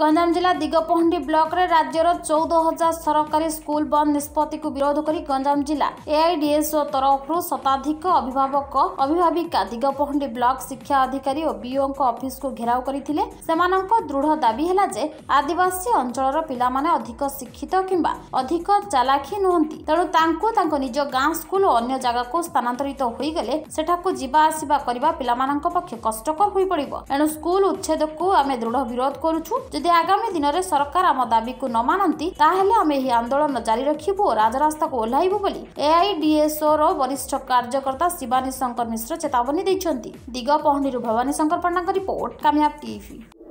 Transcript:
ଗଞ୍ଜାମ ଜିଲ୍ଲା ଦିଗପହଣ୍ଡି ବ୍ଲକରେ ରାଜ୍ୟର ଚଉଦ ହଜାର ସରକାରୀ ସ୍କୁଲ ବନ୍ଦ ନିଷ୍ପତ୍ତିକୁ ବିରୋଧ କରି ଗଞ୍ଜାମ ଜିଲ୍ଲା ଏଆଇଡିଏସ୍ଓ ତରଫରୁ ଶତାଧିକ ଅଭିଭାବକ ଅଭିଭାବିକା ଦିଗପହଣ୍ଡି ବ୍ଲକ ଶିକ୍ଷା ଅଧିକାରୀ ଓ ବିଓଙ୍କ ଅଫିସକୁ ଘେରାଉ କରିଥିଲେ ସେମାନଙ୍କ ଦୃଢ଼ ଦାବି ହେଲା ଯେ ଆଦିବାସୀ ଅଞ୍ଚଳର ପିଲାମାନେ ଅଧିକ ଶିକ୍ଷିତ କିମ୍ବା ଅଧିକ ଚାଲାଖି ନୁହନ୍ତି ତେଣୁ ତାଙ୍କୁ ତାଙ୍କ ନିଜ ଗାଁ ସ୍କୁଲ ଓ ଅନ୍ୟ ଜାଗାକୁ ସ୍ଥାନାନ୍ତରିତ ହୋଇଗଲେ ସେଠାକୁ ଯିବା ଆସିବା କରିବା ପିଲାମାନଙ୍କ ପକ୍ଷେ କଷ୍ଟକର ହୋଇପଡ଼ିବ ଏଣୁ ସ୍କୁଲ ଉଚ୍ଛେଦକୁ ଆମେ ଦୃଢ଼ ବିରୋଧ କରୁଛୁ ଯଦି ଆଗାମୀ ଦିନରେ ସରକାର ଆମ ଦାବିକୁ ନ ମାନନ୍ତି ତାହେଲେ ଆମେ ଏହି ଆନ୍ଦୋଳନ ଜାରି ରଖିବୁ ଓ ରାଜରାସ୍ତାକୁ ଓହ୍ଲାଇବୁ ବୋଲି ଏଆଇଡିଏସ୍ଓର ବରିଷ୍ଠ କାର୍ଯ୍ୟକର୍ତ୍ତା ଶିବାନୀ ଶଙ୍କର ମିଶ୍ର ଚେତାବନୀ ଦେଇଛନ୍ତି ଦିଗ ପହଣ୍ଡିରୁ ଭବାନୀ ଶଙ୍କର ପଣ୍ଡାଙ୍କ ରିପୋର୍ଟ କାମିଆବ ଟିଭି